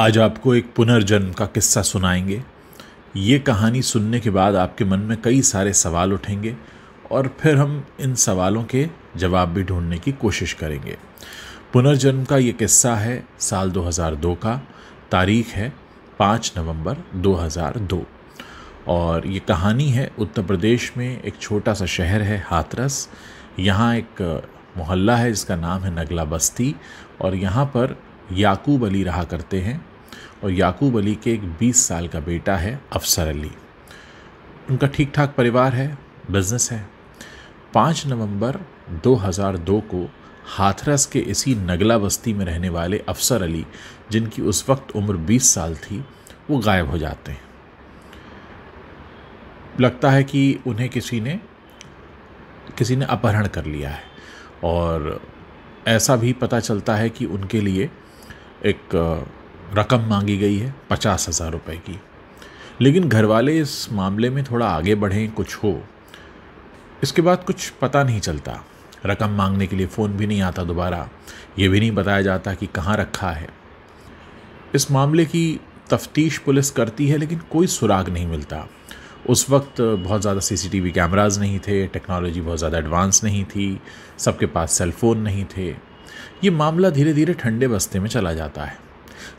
आज आपको एक पुनर्जन्म का किस्सा सुनाएंगे ये कहानी सुनने के बाद आपके मन में कई सारे सवाल उठेंगे और फिर हम इन सवालों के जवाब भी ढूंढने की कोशिश करेंगे पुनर्जन्म का ये किस्सा है साल 2002 का तारीख है 5 नवंबर 2002 और ये कहानी है उत्तर प्रदेश में एक छोटा सा शहर है हाथरस यहाँ एक मोहल्ला है जिसका नाम है नगला बस्ती और यहाँ पर याकूब अली रहा करते हैं और याकूब अली के एक 20 साल का बेटा है अफसर अली उनका ठीक ठाक परिवार है बिजनेस है पाँच नवंबर 2002 को हाथरस के इसी नगला बस्ती में रहने वाले अफसर अली जिनकी उस वक्त उम्र 20 साल थी वो गायब हो जाते हैं लगता है कि उन्हें किसी ने किसी ने अपहरण कर लिया है और ऐसा भी पता चलता है कि उनके लिए एक रकम मांगी गई है पचास हज़ार रुपये की लेकिन घर वाले इस मामले में थोड़ा आगे बढ़ें कुछ हो इसके बाद कुछ पता नहीं चलता रकम मांगने के लिए फ़ोन भी नहीं आता दोबारा ये भी नहीं बताया जाता कि कहाँ रखा है इस मामले की तफ्तीश पुलिस करती है लेकिन कोई सुराग नहीं मिलता उस वक्त बहुत ज़्यादा सीसीटीवी कैमरास नहीं थे टेक्नोलॉजी बहुत ज़्यादा एडवांस नहीं थी सबके पास सेल फ़ोन नहीं थे ये मामला धीरे धीरे ठंडे बस्ते में चला जाता है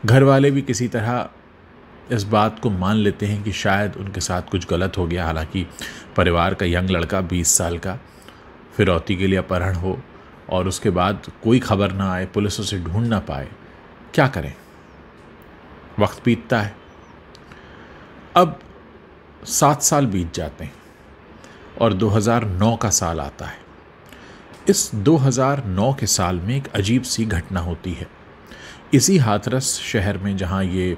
घर वाले भी किसी तरह इस बात को मान लेते हैं कि शायद उनके साथ कुछ गलत हो गया हालांकि परिवार का यंग लड़का 20 साल का फिरौती के लिए अपहरण हो और उसके बाद कोई खबर ना आए पुलिस उसे ढूंढ ना पाए क्या करें वक्त बीतता है अब सात साल बीत जाते हैं और 2009 का साल आता है इस 2009 के साल में एक अजीब सी घटना होती है इसी हाथरस शहर में जहाँ ये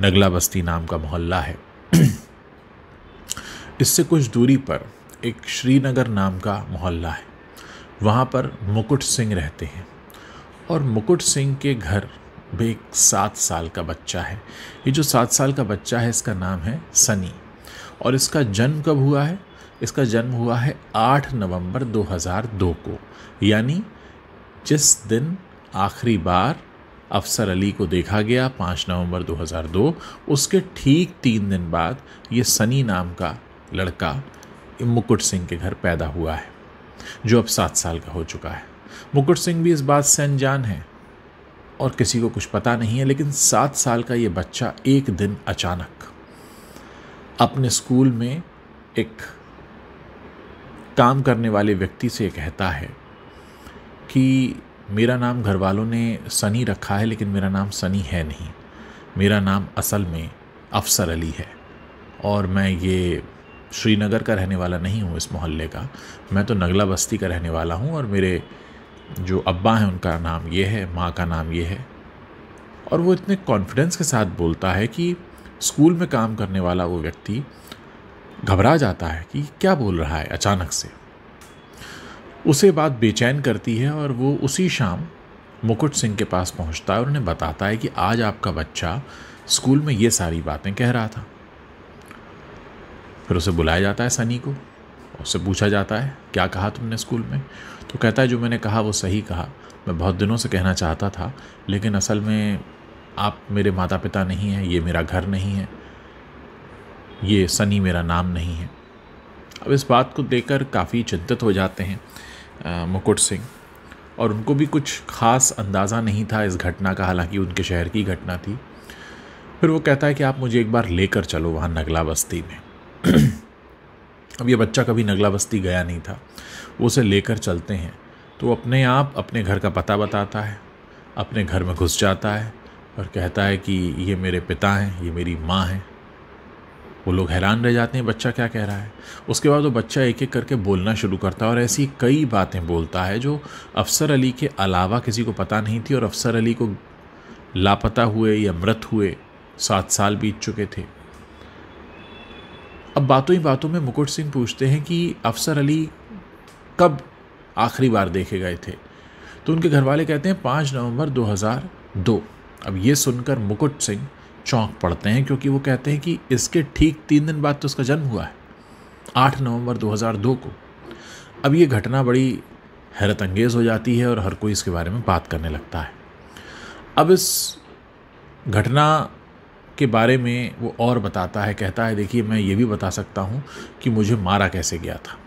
नगला बस्ती नाम का मोहल्ला है इससे कुछ दूरी पर एक श्रीनगर नाम का मोहल्ला है वहाँ पर मुकुट सिंह रहते हैं और मुकुट सिंह के घर भी एक सात साल का बच्चा है ये जो सात साल का बच्चा है इसका नाम है सनी और इसका जन्म कब हुआ है इसका जन्म हुआ है 8 नवंबर 2002 को यानी जिस दिन आखिरी बार अफसर अली को देखा गया पाँच नवंबर 2002 उसके ठीक तीन दिन बाद ये सनी नाम का लड़का मुकुट सिंह के घर पैदा हुआ है जो अब सात साल का हो चुका है मुकुट सिंह भी इस बात से अनजान है और किसी को कुछ पता नहीं है लेकिन सात साल का ये बच्चा एक दिन अचानक अपने स्कूल में एक काम करने वाले व्यक्ति से कहता है कि मेरा नाम घर वालों ने सनी रखा है लेकिन मेरा नाम सनी है नहीं मेरा नाम असल में अफसर अली है और मैं ये श्रीनगर का रहने वाला नहीं हूँ इस मोहल्ले का मैं तो नगला बस्ती का रहने वाला हूँ और मेरे जो अब्बा हैं उनका नाम ये है माँ का नाम ये है और वो इतने कॉन्फिडेंस के साथ बोलता है कि स्कूल में काम करने वाला वो व्यक्ति घबरा जाता है कि क्या बोल रहा है अचानक से उसे बात बेचैन करती है और वो उसी शाम मुकुट सिंह के पास पहुंचता है और उन्हें बताता है कि आज आपका बच्चा स्कूल में ये सारी बातें कह रहा था फिर उसे बुलाया जाता है सनी को उससे पूछा जाता है क्या कहा तुमने स्कूल में तो कहता है जो मैंने कहा वो सही कहा मैं बहुत दिनों से कहना चाहता था लेकिन असल में आप मेरे माता पिता नहीं हैं ये मेरा घर नहीं है ये सनी मेरा नाम नहीं है अब इस बात को देकर काफ़ी चिंतित हो जाते हैं मुकुट सिंह और उनको भी कुछ ख़ास अंदाज़ा नहीं था इस घटना का हालांकि उनके शहर की घटना थी फिर वो कहता है कि आप मुझे एक बार लेकर चलो वहाँ नगला बस्ती में अब ये बच्चा कभी नगला बस्ती गया नहीं था वो उसे लेकर चलते हैं तो अपने आप अपने घर का पता बताता है अपने घर में घुस जाता है और कहता है कि ये मेरे पिता हैं ये मेरी माँ हैं वो लोग हैरान रह जाते हैं बच्चा क्या कह रहा है उसके बाद वो बच्चा एक एक करके बोलना शुरू करता है और ऐसी कई बातें बोलता है जो अफसर अली के अलावा किसी को पता नहीं थी और अफसर अली को लापता हुए या मृत हुए सात साल बीत चुके थे अब बातों ही बातों में मुकुट सिंह पूछते हैं कि अफसर अली कब आखिरी बार देखे गए थे तो उनके घर वाले कहते हैं पाँच नवंबर 2002 अब ये सुनकर मुकुट सिंह चौंक पड़ते हैं क्योंकि वो कहते हैं कि इसके ठीक तीन दिन बाद तो उसका जन्म हुआ है आठ नवंबर 2002 को अब ये घटना बड़ी हैरत अंगेज़ हो जाती है और हर कोई इसके बारे में बात करने लगता है अब इस घटना के बारे में वो और बताता है कहता है देखिए मैं ये भी बता सकता हूँ कि मुझे मारा कैसे गया था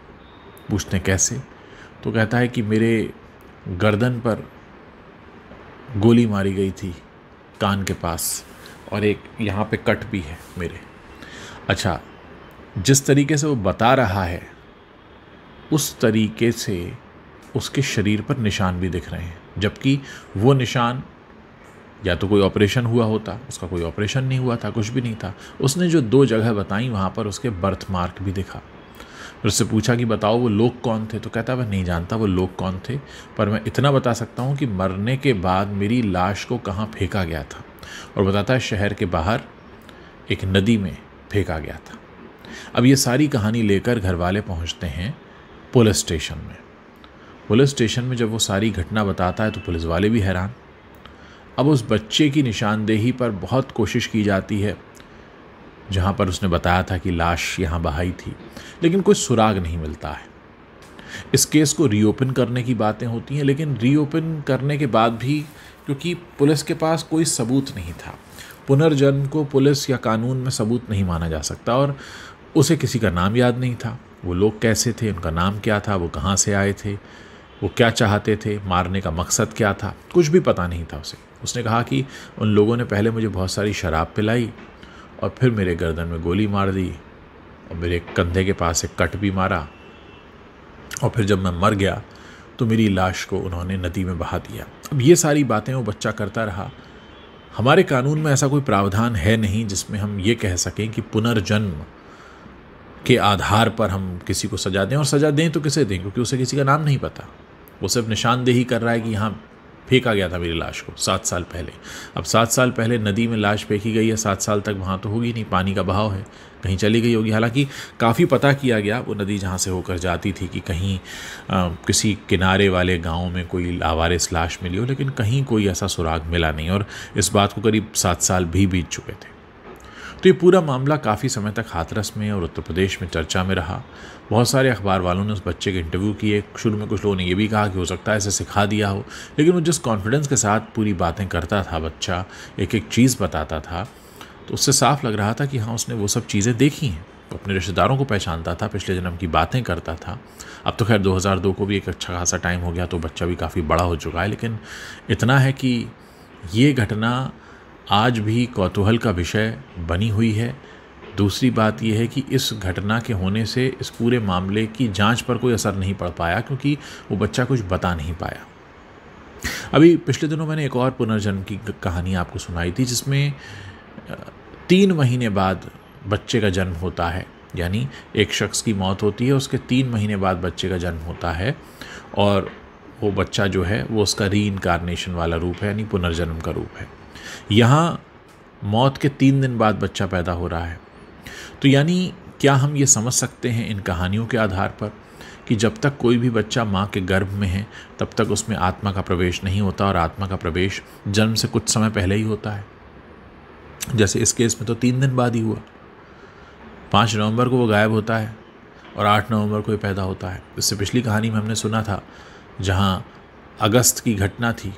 पूछते कैसे तो कहता है कि मेरे गर्दन पर गोली मारी गई थी कान के पास और एक यहाँ पे कट भी है मेरे अच्छा जिस तरीके से वो बता रहा है उस तरीके से उसके शरीर पर निशान भी दिख रहे हैं जबकि वो निशान या तो कोई ऑपरेशन हुआ होता उसका कोई ऑपरेशन नहीं हुआ था कुछ भी नहीं था उसने जो दो जगह बताई वहाँ पर उसके बर्थ मार्क भी दिखा फिर उससे पूछा कि बताओ वो लोग कौन थे तो कहता है मैं नहीं जानता वो लोग कौन थे पर मैं इतना बता सकता हूँ कि मरने के बाद मेरी लाश को कहाँ फेंका गया था और बताता है शहर के बाहर एक नदी में फेंका गया था अब ये सारी कहानी लेकर घर वाले पहुँचते हैं पुलिस स्टेशन में पुलिस स्टेशन में जब वो सारी घटना बताता है तो पुलिस वाले भी हैरान अब उस बच्चे की निशानदेही पर बहुत कोशिश की जाती है जहाँ पर उसने बताया था कि लाश यहाँ बहाई थी लेकिन कोई सुराग नहीं मिलता है इस केस को रीओपन करने की बातें होती हैं लेकिन रीओपन करने के बाद भी क्योंकि पुलिस के पास कोई सबूत नहीं था पुनर्जन्म को पुलिस या कानून में सबूत नहीं माना जा सकता और उसे किसी का नाम याद नहीं था वो लोग कैसे थे उनका नाम क्या था वो कहाँ से आए थे वो क्या चाहते थे मारने का मकसद क्या था कुछ भी पता नहीं था उसे उसने कहा कि उन लोगों ने पहले मुझे बहुत सारी शराब पिलाई और फिर मेरे गर्दन में गोली मार दी और मेरे कंधे के पास एक कट भी मारा और फिर जब मैं मर गया तो मेरी लाश को उन्होंने नदी में बहा दिया अब ये सारी बातें वो बच्चा करता रहा हमारे कानून में ऐसा कोई प्रावधान है नहीं जिसमें हम ये कह सकें कि पुनर्जन्म के आधार पर हम किसी को सजा दें और सजा दें तो किसे दें क्योंकि उसे किसी का नाम नहीं पता वो सिर्फ निशानदेही कर रहा है कि यहाँ फेंका गया था मेरी लाश को सात साल पहले अब सात साल पहले नदी में लाश फेंकी गई है सात साल तक वहाँ तो होगी नहीं पानी का बहाव है कहीं चली गई होगी हालांकि काफ़ी पता किया गया वो नदी जहाँ से होकर जाती थी कि कहीं आ, किसी किनारे वाले गांव में कोई आवारिस लाश मिली हो लेकिन कहीं कोई ऐसा सुराग मिला नहीं और इस बात को करीब सात साल भी बीत चुके थे तो ये पूरा मामला काफ़ी समय तक हाथरस में और उत्तर प्रदेश में चर्चा में रहा बहुत सारे अखबार वालों ने उस बच्चे के इंटरव्यू किए शुरू में कुछ लोगों ने यह भी कहा कि हो सकता है ऐसे सिखा दिया हो लेकिन वो जिस कॉन्फिडेंस के साथ पूरी बातें करता था बच्चा एक एक चीज़ बताता था तो उससे साफ लग रहा था कि हाँ उसने वो सब चीज़ें देखी हैं अपने रिश्तेदारों को पहचानता था पिछले जन्म की बातें करता था अब तो खैर 2002 को भी एक अच्छा खासा टाइम हो गया तो बच्चा भी काफ़ी बड़ा हो चुका है लेकिन इतना है कि ये घटना आज भी कौतूहल का विषय बनी हुई है दूसरी बात यह है कि इस घटना के होने से इस पूरे मामले की जांच पर कोई असर नहीं पड़ पाया क्योंकि वो बच्चा कुछ बता नहीं पाया अभी पिछले दिनों मैंने एक और पुनर्जन्म की कहानी आपको सुनाई थी जिसमें तीन महीने बाद बच्चे का जन्म होता है यानी एक शख्स की मौत होती है उसके तीन महीने बाद बच्चे का जन्म होता है और वो बच्चा जो है वो उसका री इनकारनेशन वाला रूप है यानी पुनर्जन्म का रूप है यहाँ मौत के तीन दिन बाद बच्चा पैदा हो रहा है तो यानी क्या हम ये समझ सकते हैं इन कहानियों के आधार पर कि जब तक कोई भी बच्चा माँ के गर्भ में है तब तक उसमें आत्मा का प्रवेश नहीं होता और आत्मा का प्रवेश जन्म से कुछ समय पहले ही होता है जैसे इस केस में तो तीन दिन बाद ही हुआ पाँच नवंबर को वो गायब होता है और आठ नवंबर को ये पैदा होता है इससे पिछली कहानी में हमने सुना था जहाँ अगस्त की घटना थी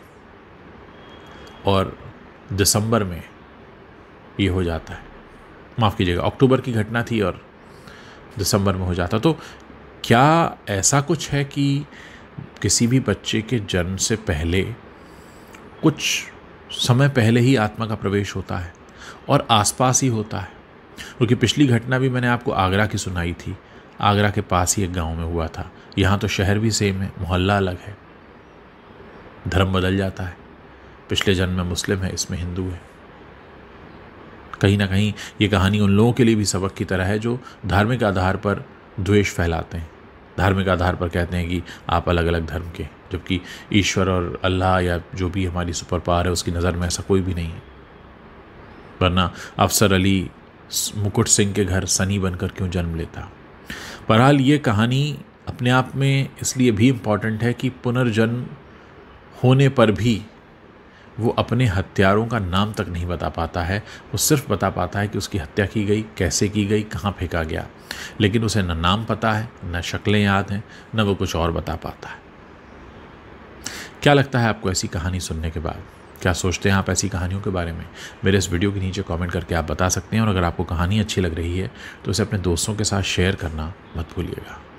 और दिसंबर में ये हो जाता है माफ़ कीजिएगा अक्टूबर की घटना थी और दिसंबर में हो जाता तो क्या ऐसा कुछ है कि किसी भी बच्चे के जन्म से पहले कुछ समय पहले ही आत्मा का प्रवेश होता है और आसपास ही होता है क्योंकि पिछली घटना भी मैंने आपको आगरा की सुनाई थी आगरा के पास ही एक गांव में हुआ था यहाँ तो शहर भी सेम है मोहल्ला अलग है धर्म बदल जाता है पिछले जन्म में मुस्लिम है इसमें हिंदू है कहीं ना कहीं ये कहानी उन लोगों के लिए भी सबक की तरह है जो धार्मिक आधार पर द्वेष फैलाते हैं धार्मिक आधार पर कहते हैं कि आप अलग अलग धर्म के जबकि ईश्वर और अल्लाह या जो भी हमारी सुपर पावर है उसकी नज़र में ऐसा कोई भी नहीं है वरना अफसर अली मुकुट सिंह के घर सनी बनकर क्यों जन्म लेता बहरहाल ये कहानी अपने आप में इसलिए भी इम्पॉर्टेंट है कि पुनर्जन्म होने पर भी वो अपने हत्यारों का नाम तक नहीं बता पाता है वो सिर्फ बता पाता है कि उसकी हत्या की गई कैसे की गई कहाँ फेंका गया लेकिन उसे न नाम पता है न शक्लें याद हैं न वो कुछ और बता पाता है क्या लगता है आपको ऐसी कहानी सुनने के बाद क्या सोचते हैं आप ऐसी कहानियों के बारे में मेरे इस वीडियो के नीचे कमेंट करके आप बता सकते हैं और अगर आपको कहानी अच्छी लग रही है तो इसे अपने दोस्तों के साथ शेयर करना मत भूलिएगा